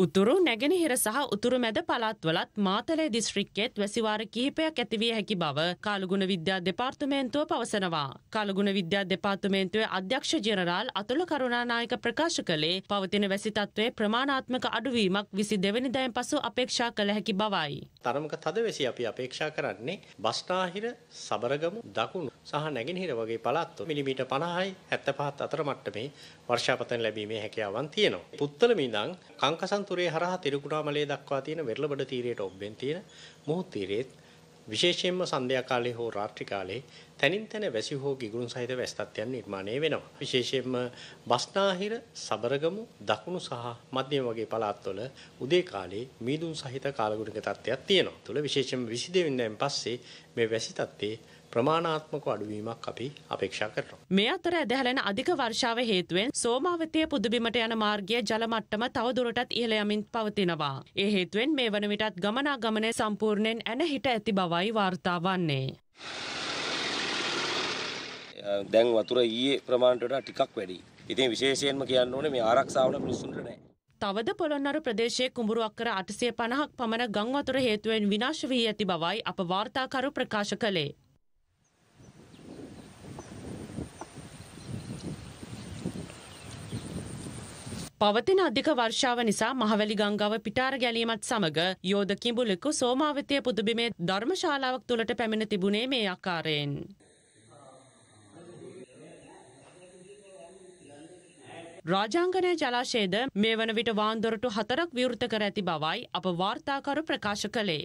උතුරු නැගෙනහිර සහ උතුරු මැද පළත්වලත් මාතලේ දිස්ත්‍රික්කෙත් වැසිවාර කිහිපයක් ඇතිවිය හැකි බව කාලගුණ විද්‍යා දෙපාර්තමේන්තුව පවසනවා. කාලගුණ විද්‍යා දෙපාර්තමේන්තුවේ අධ්‍යක්ෂ ජෙනරාල් අතුල කරුණානායක ප්‍රකාශ කළේ පවතින වැසි තත්ත්වයේ ප්‍රමාණාත්මක අඩුවීමක් 22 වෙනිදායින් පසු අපේක්ෂා කළ හැකි බවයි. තරමක තද වැසි අපි අපේක්ෂා කරන්නේ බස්නාහිර, සබරගමු, දකුණු සහ නැගෙනහිර වගේ පළාත්වල මිලිමීටර් 50යි 75 අතර මට්ටමේ වර්ෂාපතන ලැබීමේ හැකියාවන් තියෙනවා. පුත්තලම ඉඳන් කංකසන්ත වතුරේ හරහා තිරිකුණාමලේ දක්වා තියෙන වෙරළබඩ තීරයට ඔබෙන් තියෙන මුහු තීරයේත් විශේෂයෙන්ම සන්ධ්‍යා කාලයේ හෝ රාත්‍රී කාලයේ තනින් තන වැසි හෝ ගිගුරුන් සහිත වැස් තත්ත්වයන් නිර්මාණය වෙනවා. විශේෂයෙන්ම බස්නාහිර, සබරගමු, දකුණු සහ මධ්‍යම වගේ පළාත්වල උදේ කාලයේ මීදුම් සහිත කාලගුණික තත්ත්වයක් තියෙනවා. තුල විශේෂයෙන්ම 22 වෙනිදායින් පස්සේ මේ වැසි තත්ත්වයේ ප්‍රමාණාත්මක අඩුවීමක් අපි අපේක්ෂා කරනවා. මේ අතර ඇදහැලෙන අධික වර්ෂාව හේතුවෙන් සෝමාවතය පුදුබිමට යන මාර්ගය ජලමට්ටම තවදුරටත් ඉහළ යමින් පවතිනවා. ඒ හේතුවෙන් මේ වන විටත් ගමනාගමනය සම්පූර්ණයෙන් ඇන හිට ඇති බවයි වාර්තා වන්නේ. දැන් වතුර ඊයේ ප්‍රමාණයට වඩා ටිකක් වැඩි. ඉතින් විශේෂයෙන්ම කියන්න ඕනේ මේ ආරක්ෂාවල මිනිස්සුන්ට නැහැ. තවද පොළොන්නරු ප්‍රදේශයේ කුඹුරු අක්කර අටසිය පණහක් පමණ ගංවතුර හේතුවෙන් විනාශ වී ඇති බවයි අප වාර්තාකරු ප්‍රකාශ කළේ. පවතින අධික වර්ෂාව නිසා මහවැලි ගංගාව පිටාර ගැලීමත් සමග යෝධ කිඹුලෙකු සෝමාවතය පුදුබිමේ ධර්මශාලාවක් තුළට පැමිණ තිබුණේ මේ ආකාරයෙන්. රාජාංගනය ජලාශයේද මේ වන විට වාන්දොරටු හතරක් විවෘත කර ඇති බවයි අප වාර්තාකරු ප්‍රකාශ කළේ.